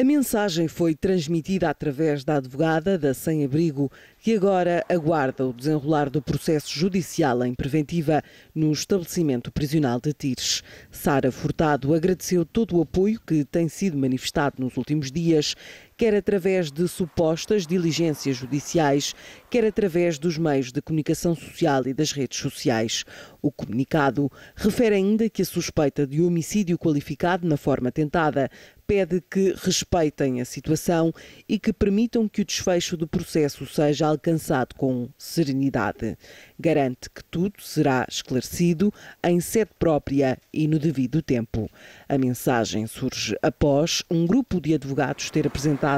A mensagem foi transmitida através da advogada da sem-abrigo, que agora aguarda o desenrolar do processo judicial em preventiva no estabelecimento prisional de Tires. Sara Furtado agradeceu todo o apoio que tem sido manifestado nos últimos dias quer através de supostas diligências judiciais, quer através dos meios de comunicação social e das redes sociais. O comunicado refere ainda que a suspeita de homicídio qualificado na forma tentada pede que respeitem a situação e que permitam que o desfecho do processo seja alcançado com serenidade. Garante que tudo será esclarecido em sede própria e no devido tempo. A mensagem surge após um grupo de advogados ter apresentado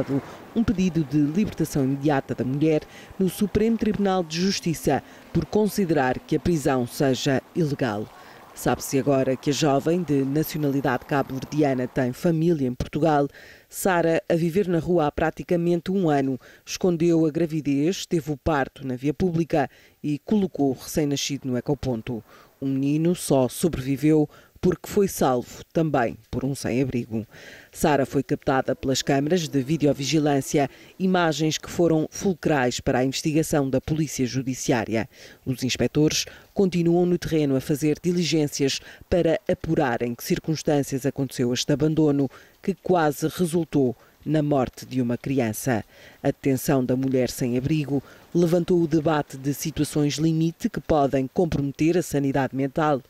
um pedido de libertação imediata da mulher no Supremo Tribunal de Justiça por considerar que a prisão seja ilegal. Sabe-se agora que a jovem, de nacionalidade cabo-verdiana, tem família em Portugal. Sara, a viver na rua há praticamente um ano, escondeu a gravidez, teve o parto na via pública e colocou o recém-nascido no ecoponto. O menino só sobreviveu porque foi salvo também por um sem-abrigo. Sara foi captada pelas câmaras de videovigilância, imagens que foram fulcrais para a investigação da Polícia Judiciária. Os inspectores continuam no terreno a fazer diligências para apurar em que circunstâncias aconteceu este abandono, que quase resultou na morte de uma criança. A detenção da mulher sem abrigo levantou o debate de situações limite que podem comprometer a sanidade mental,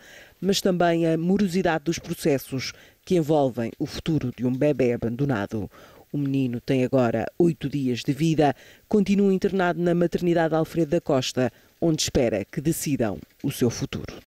mas também a morosidade dos processos que envolvem o futuro de um bebê abandonado. O menino tem agora oito dias de vida, continua internado na maternidade Alfredo da Costa, onde espera que decidam o seu futuro.